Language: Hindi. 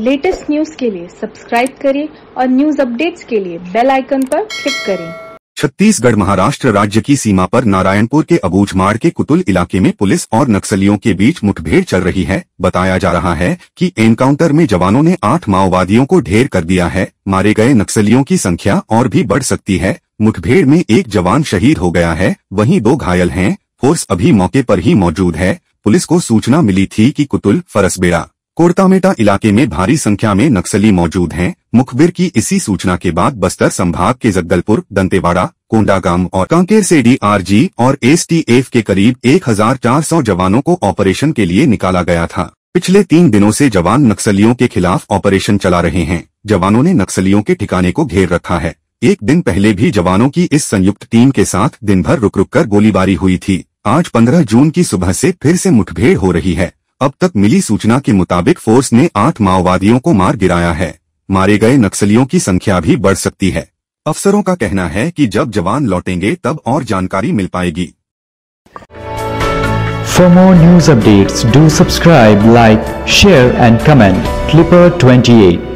लेटेस्ट न्यूज के लिए सब्सक्राइब करें और न्यूज अपडेट्स के लिए बेल आइकन पर क्लिक करें छत्तीसगढ़ महाराष्ट्र राज्य की सीमा पर नारायणपुर के अबूझमाड़ के कुतुल इलाके में पुलिस और नक्सलियों के बीच मुठभेड़ चल रही है बताया जा रहा है कि एनकाउंटर में जवानों ने आठ माओवादियों को ढेर कर दिया है मारे गए नक्सलियों की संख्या और भी बढ़ सकती है मुठभेड़ में एक जवान शहीद हो गया है वहीं दो घायल हैं फोर्स अभी मौके पर ही मौजूद है पुलिस को सूचना मिली थी कि कुतुल फरसबेड़ा कोरतामेटा इलाके में भारी संख्या में नक्सली मौजूद हैं मुखबिर की इसी सूचना के बाद बस्तर संभाग के जगदलपुर दंतेवाड़ा कोंडागाम और कांकेर से डीआरजी और एसटीएफ के करीब 1400 जवानों को ऑपरेशन के लिए निकाला गया था पिछले तीन दिनों से जवान नक्सलियों के खिलाफ ऑपरेशन चला रहे हैं जवानों ने नक्सलियों के ठिकाने को घेर रखा है एक दिन पहले भी जवानों की इस संयुक्त टीम के साथ दिन भर रुक रुक कर गोलीबारी हुई थी आज 15 जून की सुबह से फिर से मुठभेड़ हो रही है अब तक मिली सूचना के मुताबिक फोर्स ने आठ माओवादियों को मार गिराया है मारे गए नक्सलियों की संख्या भी बढ़ सकती है अफसरों का कहना है कि जब जवान लौटेंगे तब और जानकारी मिल पाएगी more news update do subscribe like share and comment क्लिपर ट्वेंटी एट